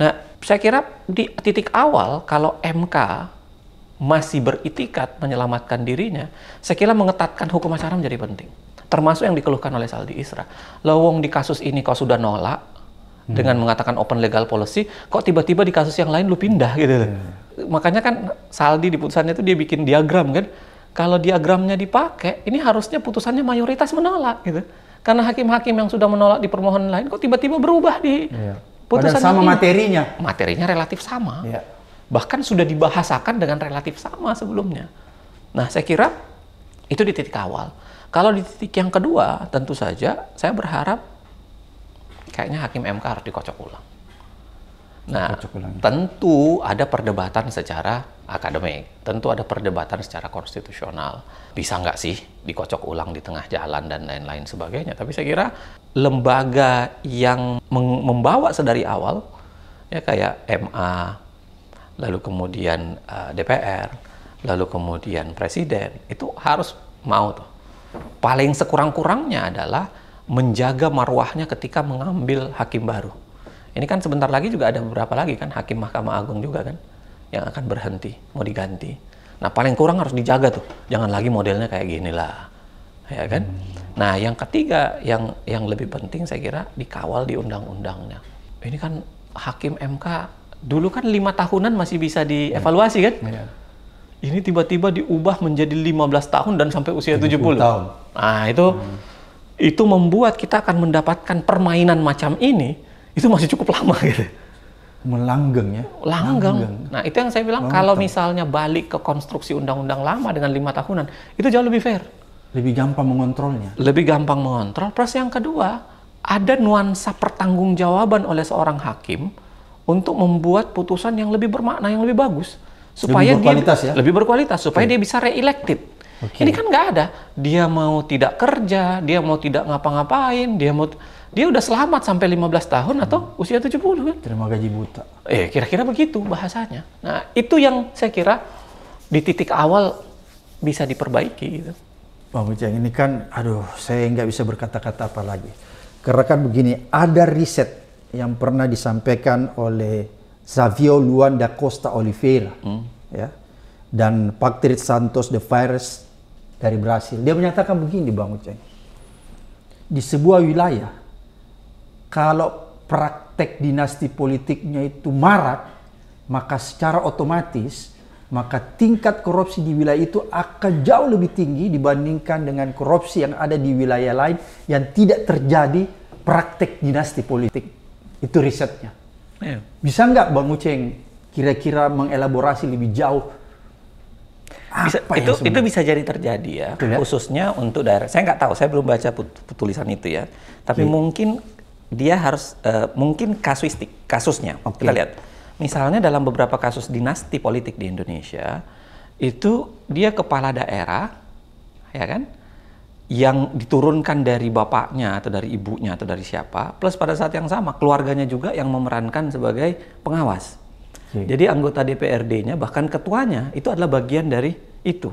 Nah, saya kira di titik awal kalau MK masih beritikat menyelamatkan dirinya, saya kira mengetatkan hukum acara menjadi penting. Termasuk yang dikeluhkan oleh Saldi Isra. Lowong di kasus ini kau sudah nolak hmm. dengan mengatakan open legal policy, kok tiba-tiba di kasus yang lain lu pindah gitu. Hmm. Makanya kan Saldi di putusannya itu dia bikin diagram kan. Kalau diagramnya dipakai, ini harusnya putusannya mayoritas menolak gitu. Karena hakim-hakim yang sudah menolak di permohonan lain kok tiba-tiba berubah di iya. putusan Padahal sama ini. materinya. Materinya relatif sama. Iya. Bahkan sudah dibahasakan dengan relatif sama sebelumnya. Nah, saya kira itu di titik awal. Kalau di titik yang kedua, tentu saja saya berharap kayaknya hakim MK harus dikocok ulang. Nah, tentu ada perdebatan secara akademik, tentu ada perdebatan secara konstitusional. Bisa nggak sih dikocok ulang di tengah jalan dan lain-lain sebagainya. Tapi saya kira lembaga yang membawa sedari awal, ya kayak MA, lalu kemudian uh, eh, DPR, lalu kemudian Presiden, itu harus mau tuh. Paling sekurang-kurangnya adalah menjaga marwahnya ketika mengambil hakim baru ini kan sebentar lagi juga ada beberapa lagi kan hakim Mahkamah Agung juga kan yang akan berhenti, mau diganti. Nah, paling kurang harus dijaga tuh. Jangan lagi modelnya kayak gini lah. Ya kan? Nah, yang ketiga yang yang lebih penting saya kira dikawal di undang-undangnya. Ini kan hakim MK dulu kan lima tahunan masih bisa dievaluasi kan? Ya. Ini tiba-tiba diubah menjadi 15 tahun dan sampai usia 70. Tahun. Nah, itu hmm. itu membuat kita akan mendapatkan permainan macam ini itu masih cukup lama gitu melanggeng ya langgeng. langgeng nah itu yang saya bilang Langgeng. kalau misalnya balik ke konstruksi undang-undang lama dengan lima tahunan itu jauh lebih fair lebih gampang mengontrolnya lebih gampang mengontrol plus yang kedua ada nuansa pertanggungjawaban oleh seorang hakim untuk membuat putusan yang lebih bermakna yang lebih bagus supaya lebih berkualitas dia, ya lebih berkualitas supaya okay. dia bisa reelected okay. ini kan nggak ada dia mau tidak kerja dia mau tidak ngapa-ngapain dia mau dia udah selamat sampai 15 tahun atau hmm. usia 70 kan. Terima gaji buta. Eh, kira-kira begitu bahasanya. Nah, itu yang saya kira di titik awal bisa diperbaiki gitu. Bang Ujang ini kan, aduh saya nggak bisa berkata-kata apa lagi. Karena kan begini, ada riset yang pernah disampaikan oleh Xavier Luan da Costa Oliveira. Hmm. ya Dan Patrick Santos de Virus dari Brasil. Dia menyatakan begini Bang Uceng. Di sebuah wilayah, kalau praktek dinasti politiknya itu marak, maka secara otomatis maka tingkat korupsi di wilayah itu akan jauh lebih tinggi dibandingkan dengan korupsi yang ada di wilayah lain yang tidak terjadi praktek dinasti politik. Itu risetnya. Iya. Bisa nggak Bang Uceng kira-kira mengelaborasi lebih jauh apa itu itu bisa jadi terjadi ya, ya, khususnya untuk daerah. Saya nggak tahu, saya belum baca put tulisan itu ya. Tapi mungkin dia harus uh, mungkin kasuistik kasusnya. Okay. Kita lihat. Misalnya dalam beberapa kasus dinasti politik di Indonesia itu dia kepala daerah ya kan yang diturunkan dari bapaknya atau dari ibunya atau dari siapa plus pada saat yang sama keluarganya juga yang memerankan sebagai pengawas. Okay. Jadi anggota DPRD-nya bahkan ketuanya itu adalah bagian dari itu.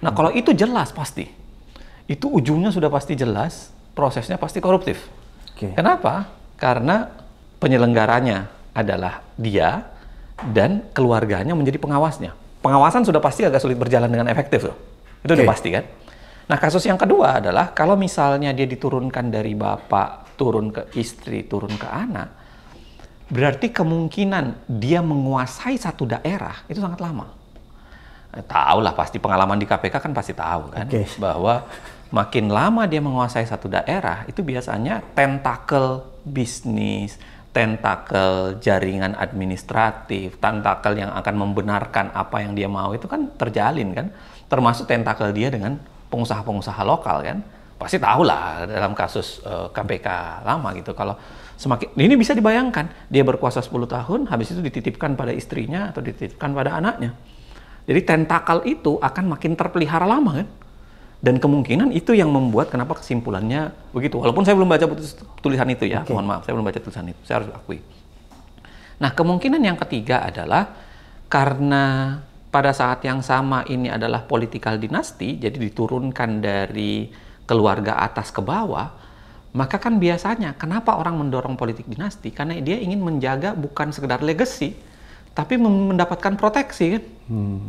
Nah, hmm. kalau itu jelas pasti. Itu ujungnya sudah pasti jelas, prosesnya pasti koruptif. Okay. Kenapa? Karena penyelenggaranya adalah dia dan keluarganya menjadi pengawasnya. Pengawasan sudah pasti agak sulit berjalan dengan efektif loh. Itu okay. udah pasti kan. Nah kasus yang kedua adalah kalau misalnya dia diturunkan dari bapak, turun ke istri, turun ke anak, berarti kemungkinan dia menguasai satu daerah itu sangat lama. Eh, tahu lah pasti pengalaman di KPK kan pasti tahu kan okay. bahwa makin lama dia menguasai satu daerah, itu biasanya tentakel bisnis, tentakel jaringan administratif, tentakel yang akan membenarkan apa yang dia mau itu kan terjalin kan, termasuk tentakel dia dengan pengusaha-pengusaha lokal kan, pasti tahu lah dalam kasus uh, eh, KPK lama gitu kalau semakin ini bisa dibayangkan dia berkuasa 10 tahun habis itu dititipkan pada istrinya atau dititipkan pada anaknya jadi tentakel itu akan makin terpelihara lama kan dan kemungkinan itu yang membuat kenapa kesimpulannya begitu walaupun saya belum baca tulisan itu ya okay. mohon maaf saya belum baca tulisan itu saya harus akui nah kemungkinan yang ketiga adalah karena pada saat yang sama ini adalah political dinasti jadi diturunkan dari keluarga atas ke bawah maka kan biasanya kenapa orang mendorong politik dinasti karena dia ingin menjaga bukan sekedar legacy tapi mendapatkan proteksi kan hmm.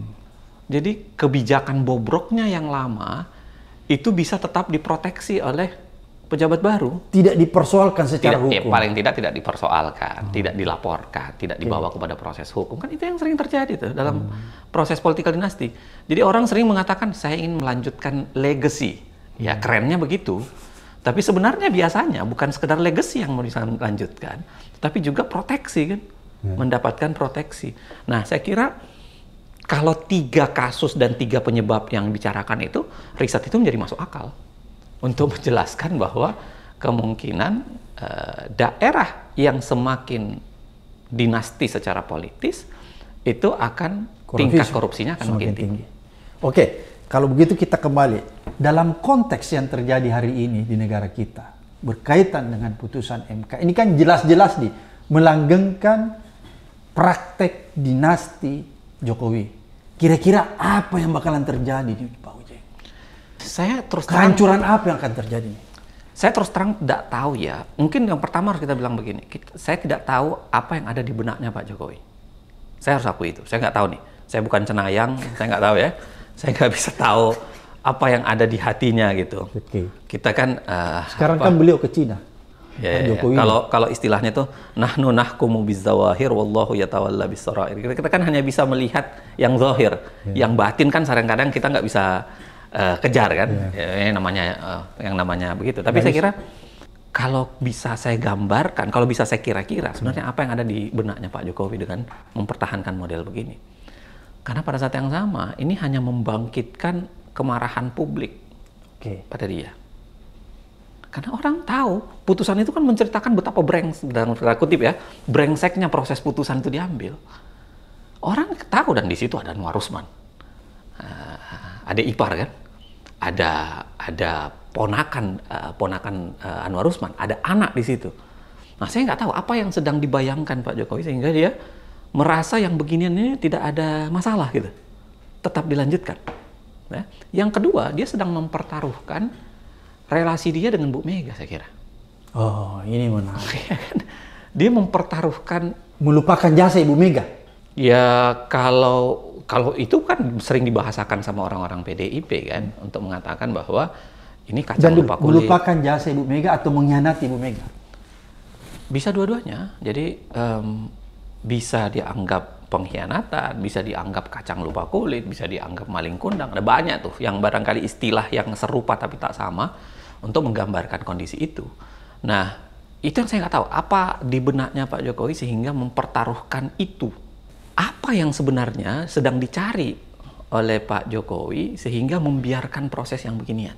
jadi kebijakan bobroknya yang lama itu bisa tetap diproteksi oleh pejabat baru. Tidak dipersoalkan secara tidak, ya, hukum. Ya, paling tidak tidak dipersoalkan, hmm. tidak dilaporkan, tidak dibawa kepada proses hukum. Kan itu yang sering terjadi tuh dalam hmm. proses politikal dinasti. Jadi orang sering mengatakan saya ingin melanjutkan legacy. Ya hmm. kerennya begitu. Tapi sebenarnya biasanya bukan sekedar legacy yang mau dilanjutkan, tapi juga proteksi kan, hmm. mendapatkan proteksi. Nah, saya kira kalau tiga kasus dan tiga penyebab yang dibicarakan itu, riset itu menjadi masuk akal untuk menjelaskan bahwa kemungkinan eh, daerah yang semakin dinasti secara politis itu akan Korupsi, tingkat korupsinya akan semakin tinggi. tinggi. Oke, kalau begitu kita kembali dalam konteks yang terjadi hari ini di negara kita berkaitan dengan putusan MK. Ini kan jelas-jelas di melanggengkan praktek dinasti Jokowi, kira-kira apa yang bakalan terjadi di Pak Ujeng? Saya terus kehancuran terang, apa yang akan terjadi? Saya terus terang tidak tahu ya. Mungkin yang pertama harus kita bilang begini, kita, saya tidak tahu apa yang ada di benaknya Pak Jokowi. Saya harus aku itu. Saya nggak tahu nih. Saya bukan cenayang, saya nggak tahu ya. Saya nggak bisa tahu apa yang ada di hatinya gitu. Okay. Kita kan uh, sekarang apa? kan beliau ke Cina. Ya, ya, ya, Jokowi. Kalau kalau istilahnya tuh nahnu nahkumu bizawahir wallahu yatawalla bisarair. Kita, kita kan hanya bisa melihat yang zahir, ya. yang batin kan kadang-kadang kita nggak bisa uh, kejar kan. Ya. Ya, yang namanya uh, yang namanya begitu. Tapi Baris. saya kira kalau bisa saya gambarkan, kalau bisa saya kira-kira sebenarnya hmm. apa yang ada di benaknya Pak Jokowi dengan mempertahankan model begini. Karena pada saat yang sama ini hanya membangkitkan kemarahan publik okay. pada dia karena orang tahu putusan itu kan menceritakan betapa brengs dalam tanda kutip ya brengseknya proses putusan itu diambil. Orang tahu dan di situ ada Anwar Usman, uh, ada ipar kan, ada ada ponakan uh, ponakan uh, Anwar Usman, ada anak di situ. Nah saya nggak tahu apa yang sedang dibayangkan Pak Jokowi sehingga dia merasa yang beginian ini tidak ada masalah gitu, tetap dilanjutkan. Nah, yang kedua dia sedang mempertaruhkan relasi dia dengan Bu Mega saya kira. Oh, ini menarik. Iya kan? dia mempertaruhkan melupakan jasa Ibu Mega. Ya kalau kalau itu kan sering dibahasakan sama orang-orang PDIP kan hmm. untuk mengatakan bahwa ini kacang Dan lupa kulit. Melupakan jasa Ibu Mega atau mengkhianati Ibu Mega? Bisa dua-duanya. Jadi um, bisa dianggap pengkhianatan, bisa dianggap kacang lupa kulit, bisa dianggap maling kundang. Ada banyak tuh yang barangkali istilah yang serupa tapi tak sama untuk menggambarkan kondisi itu. Nah, itu yang saya nggak tahu. Apa di benaknya Pak Jokowi sehingga mempertaruhkan itu? Apa yang sebenarnya sedang dicari oleh Pak Jokowi sehingga membiarkan proses yang beginian?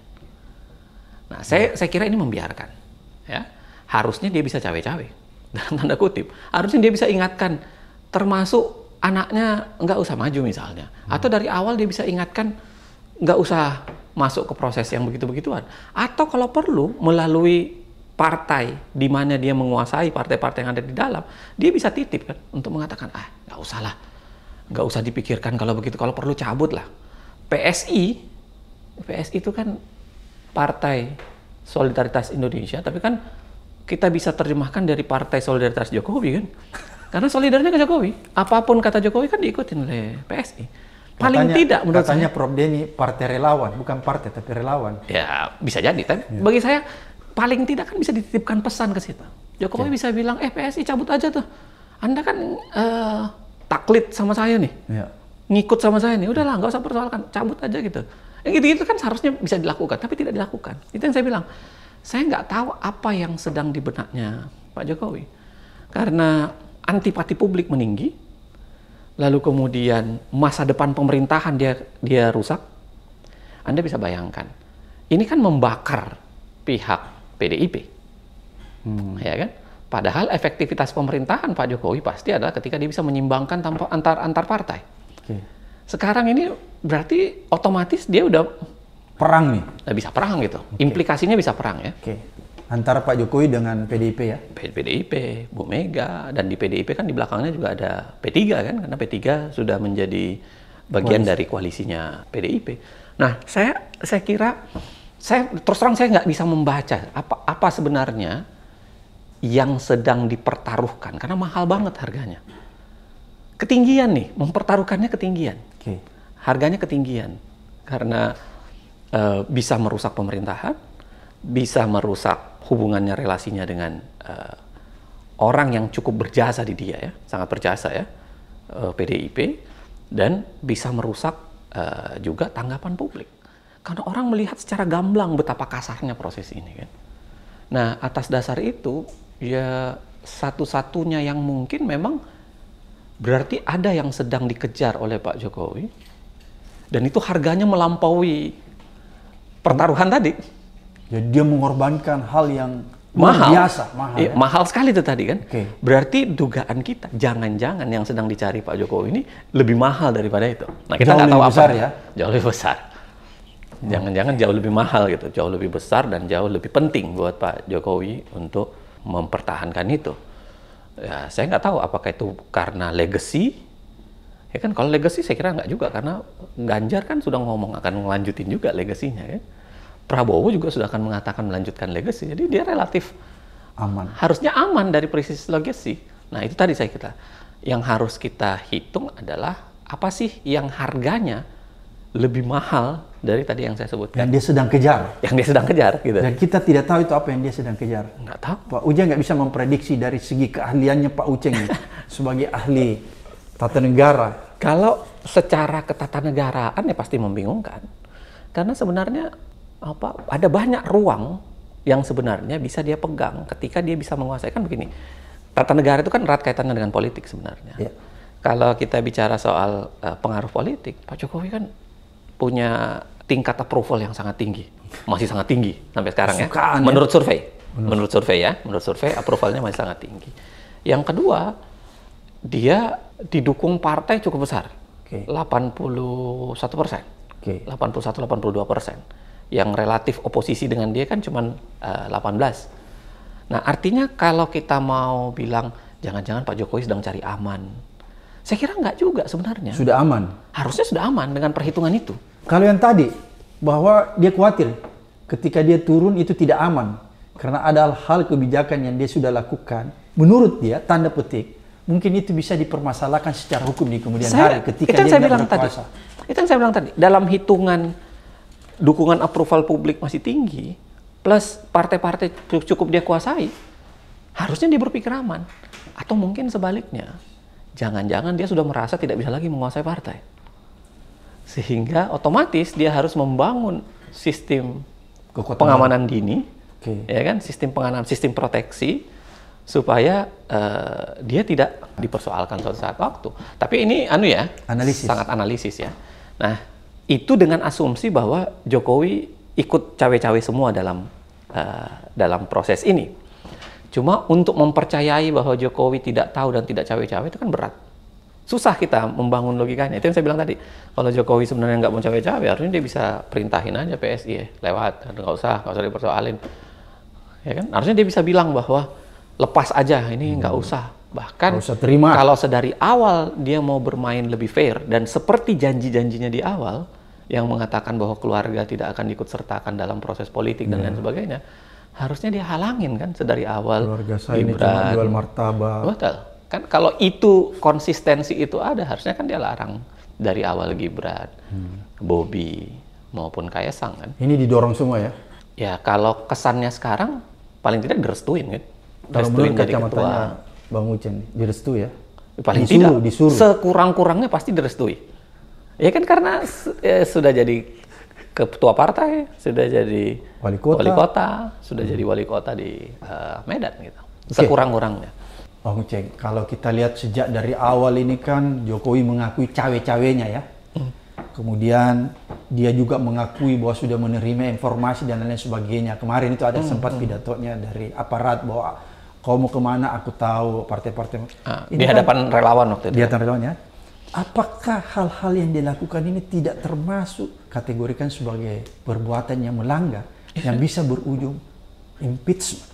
Nah, saya, hmm. saya kira ini membiarkan. Ya, harusnya dia bisa cawe-cawe dalam tanda kutip. Harusnya dia bisa ingatkan termasuk anaknya nggak usah maju misalnya, hmm. atau dari awal dia bisa ingatkan nggak usah masuk ke proses yang begitu-begituan, atau kalau perlu melalui partai di mana dia menguasai partai-partai yang ada di dalam, dia bisa titip kan untuk mengatakan ah nggak usah lah, nggak usah dipikirkan kalau begitu, kalau perlu cabut lah. PSI, PSI itu kan partai Solidaritas Indonesia, tapi kan kita bisa terjemahkan dari Partai Solidaritas Jokowi kan. Karena solidarnya ke Jokowi. Apapun kata Jokowi kan diikutin oleh PSI. Paling katanya, tidak menurut katanya saya. Prof Denny partai relawan, bukan partai tapi relawan. Ya bisa jadi. Tapi ya. bagi saya paling tidak kan bisa dititipkan pesan ke situ. Jokowi ya. bisa bilang, eh PSI cabut aja tuh. Anda kan uh, taklid sama saya nih. Ya. Ngikut sama saya nih. Udahlah, nggak usah persoalkan. Cabut aja gitu. Yang eh, gitu-gitu kan seharusnya bisa dilakukan, tapi tidak dilakukan. Itu yang saya bilang. Saya nggak tahu apa yang sedang di benaknya Pak Jokowi. Karena antipati publik meninggi, lalu kemudian masa depan pemerintahan dia dia rusak. Anda bisa bayangkan, ini kan membakar pihak PDIP, hmm. ya kan? Padahal efektivitas pemerintahan Pak Jokowi pasti adalah ketika dia bisa menyimbangkan tanpa antar antar partai. Okay. Sekarang ini berarti otomatis dia udah perang nih. Bisa perang gitu. Okay. Implikasinya bisa perang ya. Okay antara Pak Jokowi dengan PDIP ya? PDIP, Bu Mega, dan di PDIP kan di belakangnya juga ada P3 kan, karena P3 sudah menjadi bagian Koalisi. dari koalisinya PDIP. Nah, saya saya kira saya terus terang saya nggak bisa membaca apa apa sebenarnya yang sedang dipertaruhkan karena mahal banget harganya. Ketinggian nih, mempertaruhkannya ketinggian. Okay. Harganya ketinggian karena uh, bisa merusak pemerintahan, bisa merusak hubungannya relasinya dengan uh, orang yang cukup berjasa di dia ya, sangat berjasa ya uh, eh, PDIP dan bisa merusak uh, juga tanggapan publik. Karena orang melihat secara gamblang betapa kasarnya proses ini kan. Nah, atas dasar itu ya satu-satunya yang mungkin memang berarti ada yang sedang dikejar oleh Pak Jokowi dan itu harganya melampaui pertaruhan tadi. Jadi ya, dia mengorbankan hal yang mahal. biasa, mahal. Ya, ya. Mahal sekali itu tadi kan. Okay. Berarti dugaan kita, jangan-jangan yang sedang dicari Pak Jokowi ini lebih mahal daripada itu. Nah kita nggak tahu apa. Besar ya. Jauh lebih besar. Jangan-jangan hmm. jauh lebih mahal gitu, jauh lebih besar dan jauh lebih penting buat Pak Jokowi untuk mempertahankan itu. Ya, saya nggak tahu apakah itu karena legacy Ya kan kalau legacy saya kira nggak juga karena Ganjar kan sudah ngomong akan melanjutin juga legasinya ya. Prabowo juga sudah akan mengatakan melanjutkan legacy. Jadi dia relatif aman. Harusnya aman dari krisis legacy. Nah, itu tadi saya kira yang harus kita hitung adalah apa sih yang harganya lebih mahal dari tadi yang saya sebutkan. Yang dia sedang kejar. Yang dia sedang kejar, gitu. Dan kita tidak tahu itu apa yang dia sedang kejar. Nggak tahu. Pak Uja nggak bisa memprediksi dari segi keahliannya Pak Uceng sebagai ahli tata negara. Kalau secara ketatanegaraan ya pasti membingungkan. Karena sebenarnya apa ada banyak ruang yang sebenarnya bisa dia pegang ketika dia bisa menguasai kan begini tata negara itu kan erat kaitannya dengan politik sebenarnya ya. kalau kita bicara soal uh, pengaruh politik Pak Jokowi kan punya tingkat approval yang sangat tinggi masih sangat tinggi sampai sekarang ya. ya menurut survei menurut. menurut survei ya menurut survei approvalnya masih sangat tinggi yang kedua dia didukung partai cukup besar okay. 81 persen okay. 81-82 persen yang relatif oposisi dengan dia kan cuma uh, 18. Nah, artinya kalau kita mau bilang jangan-jangan Pak Jokowi sedang cari aman. Saya kira nggak juga sebenarnya. Sudah aman. Harusnya sudah aman dengan perhitungan itu. Kalau yang tadi bahwa dia khawatir ketika dia turun itu tidak aman karena ada hal-hal kebijakan yang dia sudah lakukan menurut dia tanda petik mungkin itu bisa dipermasalahkan secara hukum di kemudian saya, hari ketika itu yang dia saya bilang tadi. Itu yang saya bilang tadi dalam hitungan dukungan approval publik masih tinggi, plus partai-partai cukup dia kuasai, harusnya dia berpikir aman. Atau mungkin sebaliknya, jangan-jangan dia sudah merasa tidak bisa lagi menguasai partai. Sehingga otomatis dia harus membangun sistem Kekuatan. pengamanan dini, okay. ya kan, sistem pengamanan, sistem proteksi, supaya uh, dia tidak dipersoalkan suatu saat waktu. Tapi ini anu ya, analisis. sangat analisis ya. Nah, itu dengan asumsi bahwa Jokowi ikut cawe-cawe semua dalam uh, dalam proses ini. Cuma untuk mempercayai bahwa Jokowi tidak tahu dan tidak cawe-cawe itu kan berat. Susah kita membangun logikanya. Itu yang saya bilang tadi. Kalau Jokowi sebenarnya nggak mau cawe-cawe, harusnya dia bisa perintahin aja PSI ya, lewat, nggak usah, nggak usah dipersoalin. Ya kan? Harusnya dia bisa bilang bahwa lepas aja, ini nggak hmm. usah Bahkan terima. kalau sedari awal dia mau bermain lebih fair dan seperti janji-janjinya di awal yang mengatakan bahwa keluarga tidak akan ikut sertakan dalam proses politik dan iya. lain sebagainya, harusnya dia halangin kan sedari awal. Keluarga saya Gibran. ini cuma jual martabak. Betul. Kan kalau itu konsistensi itu ada, harusnya kan dia larang dari awal Gibran, hmm. Bobby maupun Kaisang kan. Ini didorong semua ya? Ya kalau kesannya sekarang paling tidak direstuin kan. Kalau dari Bang Ucen direstui ya? Eh, paling disuruh, tidak disuruh. Sekurang-kurangnya pasti direstui. Ya kan karena ya, sudah jadi ketua partai, sudah jadi wali kota, wali kota sudah hmm. jadi wali kota di uh, Medan gitu. Sekurang-kurangnya. Bang Uceng, kalau kita lihat sejak dari awal ini kan Jokowi mengakui cawe-cawenya ya. Hmm. Kemudian dia juga mengakui bahwa sudah menerima informasi dan lain-lain sebagainya. Kemarin itu ada hmm, sempat hmm. pidatonya dari aparat bahwa kamu kemana aku tahu partai-partai ah, di kan hadapan kan, relawan waktu itu di hadapan relawannya apakah hal-hal yang dilakukan ini tidak termasuk kategorikan sebagai perbuatan yang melanggar yang bisa berujung impeachment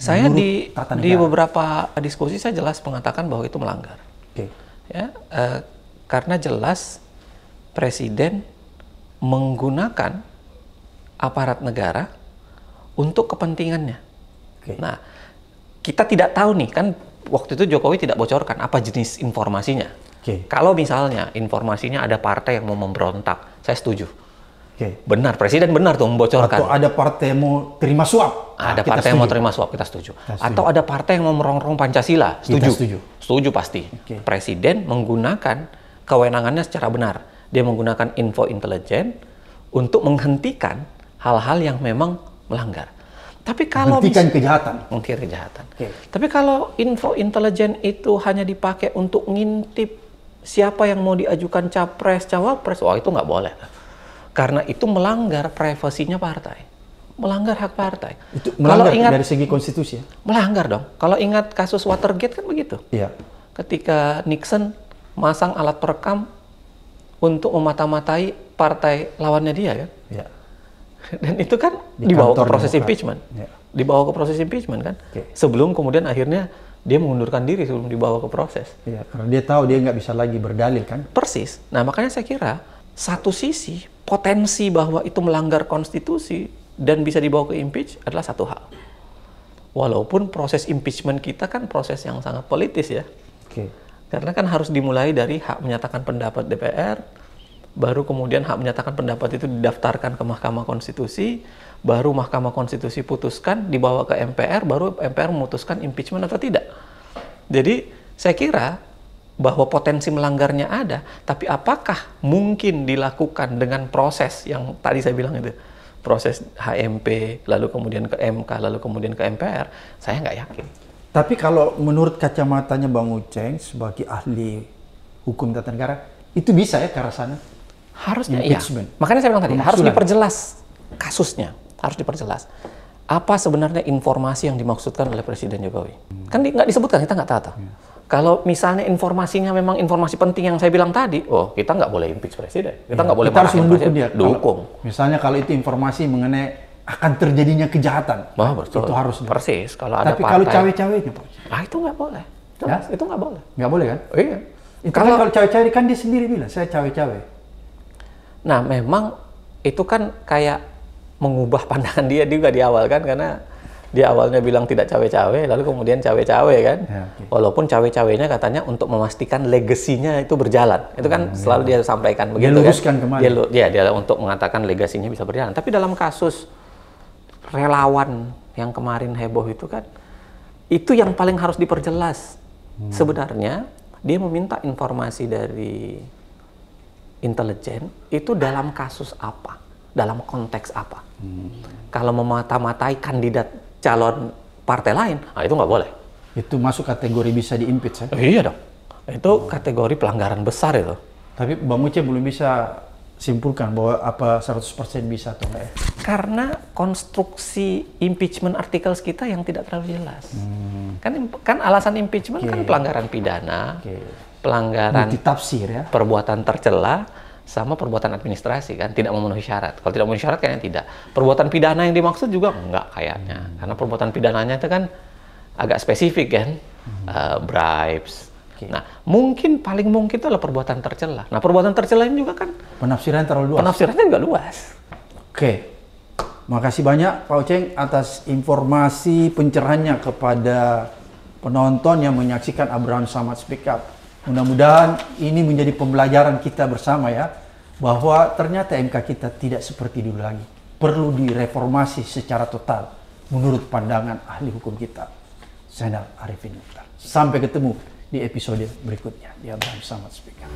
saya di di beberapa diskusi saya jelas mengatakan bahwa itu melanggar okay. ya eh, karena jelas presiden menggunakan aparat negara untuk kepentingannya. Okay. Nah, kita tidak tahu nih kan waktu itu Jokowi tidak bocorkan apa jenis informasinya. Okay. Kalau misalnya informasinya ada partai yang mau memberontak, saya setuju. Okay. Benar, presiden benar tuh membocorkan. Atau ada partai yang mau terima suap. Nah, ada partai yang mau terima suap, kita setuju. kita setuju. Atau ada partai yang mau merongrong Pancasila, setuju. setuju. Setuju pasti. Okay. Presiden menggunakan kewenangannya secara benar. Dia menggunakan info intelijen untuk menghentikan hal-hal yang memang melanggar. Tapi nah, kalau hentikan kejahatan. Mungkin kejahatan. Okay. Tapi kalau info intelijen itu hanya dipakai untuk ngintip siapa yang mau diajukan capres, cawapres, wah itu nggak boleh. Karena itu melanggar privasinya partai. Melanggar hak partai. Itu melanggar kalau ingat, dari segi konstitusi ya? Melanggar dong. Kalau ingat kasus Watergate kan begitu. Iya. Ketika Nixon masang alat perekam untuk memata-matai partai lawannya dia kan. Iya Dan itu kan di dibawa ke proses Demokrat. impeachment. Ya. Dibawa ke proses impeachment kan. Okay. Sebelum kemudian akhirnya dia mengundurkan diri sebelum dibawa ke proses. Ya, karena dia tahu dia nggak bisa lagi berdalil kan. Persis. Nah makanya saya kira satu sisi potensi bahwa itu melanggar konstitusi dan bisa dibawa ke impeach adalah satu hal. Walaupun proses impeachment kita kan proses yang sangat politis ya. Okay. Karena kan harus dimulai dari hak menyatakan pendapat DPR, baru kemudian hak menyatakan pendapat itu didaftarkan ke Mahkamah Konstitusi, baru Mahkamah Konstitusi putuskan, dibawa ke MPR, baru MPR memutuskan impeachment atau tidak. Jadi saya kira bahwa potensi melanggarnya ada, tapi apakah mungkin dilakukan dengan proses yang tadi saya bilang itu, proses HMP, lalu kemudian ke MK, lalu kemudian ke MPR, saya nggak yakin. Tapi kalau menurut kacamatanya Bang Uceng sebagai ahli hukum tata negara, itu bisa ya ke arah sana? Harusnya ya Makanya saya bilang tadi, harus diperjelas kasusnya, harus diperjelas. Apa sebenarnya informasi yang dimaksudkan oleh Presiden Jokowi? Hmm. Kan nggak disebutkan, kita nggak tahu. Iya. Kalau misalnya informasinya memang informasi penting yang saya bilang tadi, oh kita nggak boleh impeach presiden, kita iya, nggak ya, boleh kita harus mendukung presiden. dia. Dukung. Kalau, misalnya kalau itu informasi mengenai akan terjadinya kejahatan. oh, betul. Itu harus persis kalau ada Tapi partai, kalau cawe-cawenya, itu, Ah, itu nggak boleh. Itu, ya? itu nggak boleh. Nggak boleh kan? Oh, iya. Itu kan kalau, kan kalau cawe-cawe kan dia sendiri bilang, saya cawe-cawe. Nah, memang itu kan kayak mengubah pandangan dia juga di awal kan karena dia awalnya bilang tidak cawe-cawe, lalu kemudian cawe-cawe kan. Ya, okay. Walaupun cawe-cawenya katanya untuk memastikan legasinya itu berjalan. Itu kan ya, selalu ya. dia sampaikan begitu kan. Dia ya, dia untuk mengatakan legasinya bisa berjalan. Tapi dalam kasus relawan yang kemarin heboh itu kan itu yang paling harus diperjelas. Hmm. Sebenarnya dia meminta informasi dari intelijen itu dalam kasus apa, dalam konteks apa. Hmm. Kalau memata-matai kandidat calon partai lain, nah itu nggak boleh. Itu masuk kategori bisa diimpeach ya? iya dong. Itu oh. kategori pelanggaran besar itu. Tapi Bang Uce belum bisa simpulkan bahwa apa 100% bisa atau enggak ya? Karena konstruksi impeachment articles kita yang tidak terlalu jelas. Hmm. Kan kan alasan impeachment okay. kan pelanggaran pidana. Okay pelanggaran tafsir ya perbuatan tercela sama perbuatan administrasi kan tidak memenuhi syarat. Kalau tidak memenuhi syarat kayaknya tidak. Perbuatan pidana yang dimaksud juga enggak kayaknya. Hmm. Karena perbuatan pidananya itu kan agak spesifik kan. Hmm. Uh, bribes. Okay. Nah, mungkin paling mungkin itu adalah perbuatan tercela. Nah, perbuatan tercela ini juga kan penafsiran terlalu luas. Penafsirannya juga luas. Oke. Okay. Makasih banyak Pak Uceng atas informasi pencerahannya kepada penonton yang menyaksikan Abraham Samad Speak Up. Mudah-mudahan ini menjadi pembelajaran kita bersama ya bahwa ternyata MK kita tidak seperti dulu lagi. Perlu direformasi secara total menurut pandangan ahli hukum kita. Saya Arifin Sampai ketemu di episode berikutnya ya Abraham Samad Speaker.